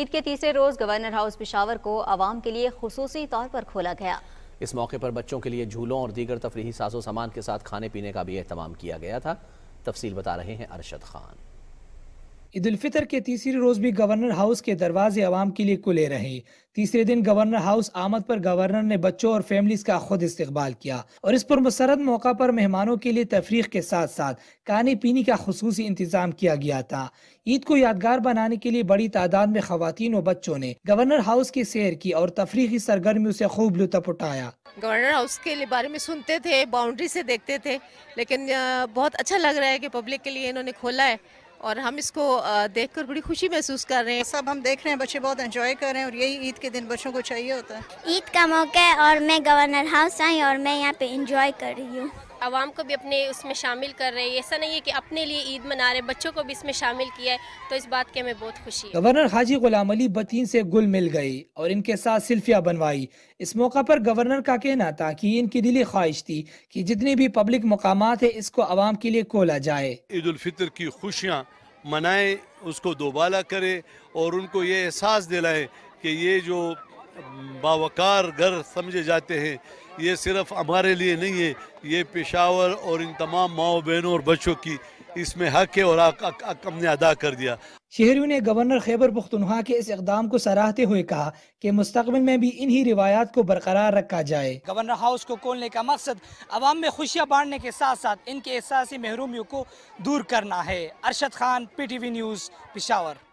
ईद के तीसरे रोज governor house Peshawar को आवाम के लिए खसूसी तौर पर खोला गया इस मौके पर बच्चों के लिए झूलों और दीगर तफरी साजो सामान के साथ खाने पीने का भी अहतमाम किया गया था तफसील बता रहे हैं अरशद खान ఇదుల్ ఫిత్ర కే తీసరీ రోజ్ బి గవర్నర్ హౌస్ కే దర్వాజే అవామ్ కే లియే కు లే రహే తీసరే దిన గవర్నర్ హౌస్ ఆమద్ పర్ గవర్నర్ నే బచ్చో ఔర్ ఫ్యామిలీస్ కా ఖుద్ ఇస్తెగ్బాల్ కియా ఔర్ ఇస్ పర్ ముసర్రద్ मौకా పర్ మహమానో కే లియే తఫరీఖ కే సాత్ సాత్ కాహనీ పీనీ కా ఖుసూసీ ఇంతజామ్ కియా గయా థా ईद కో యాద్గార్ బనానె కే లియే బడి తదాదాన్ మే ఖవాతిన్ ఔర్ బచ్చో నే గవర్నర్ హౌస్ కే షహర్ కి ఔర్ తఫరీఖీ సర్గర్మియో సే ఖూబ్ లూటపూటాయా గవర్నర్ హౌస్ కే లియే బారే మే సుంటే థే బౌండరీ సే దేక్తే థే లేకిన్ బహుత్ అచ్చా లగ్ రహా హై కే పబ్లిక్ కే లియే ఇనోనే ఖోలా హై और हम इसको देखकर बड़ी खुशी महसूस कर रहे हैं सब हम देख रहे हैं बच्चे बहुत एंजॉय कर रहे हैं और यही ईद के दिन बच्चों को चाहिए होता है ईद का मौका है और मैं गवर्नर हाउस आई और मैं यहाँ पे इंजॉय कर रही हूँ आवाम को भी अपने उसमें शामिल कर रहे हैं ऐसा नहीं है कि अपने लिए ईद मना रहे बच्चों को भी इसमें शामिल किया है तो इस बात के हमें बहुत खुशी है गवर्नर हाजी गुलाम अली बतीन से गुल मिल गई और इनके साथ सिल्फिया बनवाई इस मौका पर गवर्नर का कहना था कि इनकी दिली ख्वाहिश थी कि जितनी भी पब्लिक मकाम है इसको आवाम के लिए खोला जाए ईद उल फितर की खुशियाँ मनाएं उसको दोबाला करें और उनको ये एहसास दिलाएं कि ये जो बावकार घर समझे जाते हैं ये सिर्फ हमारे लिए नहीं है ये पेशावर और इन तमाम माओ बहनों और बच्चों की इसमें हक है और हक हमने अदा कर दिया शहरों ने गवर्नर खैबर पुख्तनवा के इस इकदाम को सराहते हुए कहा कि मुस्तबिल में भी इन्हीं रिवायात को बरकरार रखा जाए गवर्नर हाउस को खोलने का मकसद अवाम में खुशियाँ बांटने के साथ साथ इनके एहसास महरूमियों को दूर करना है Arshad Khan P T V news Peshawar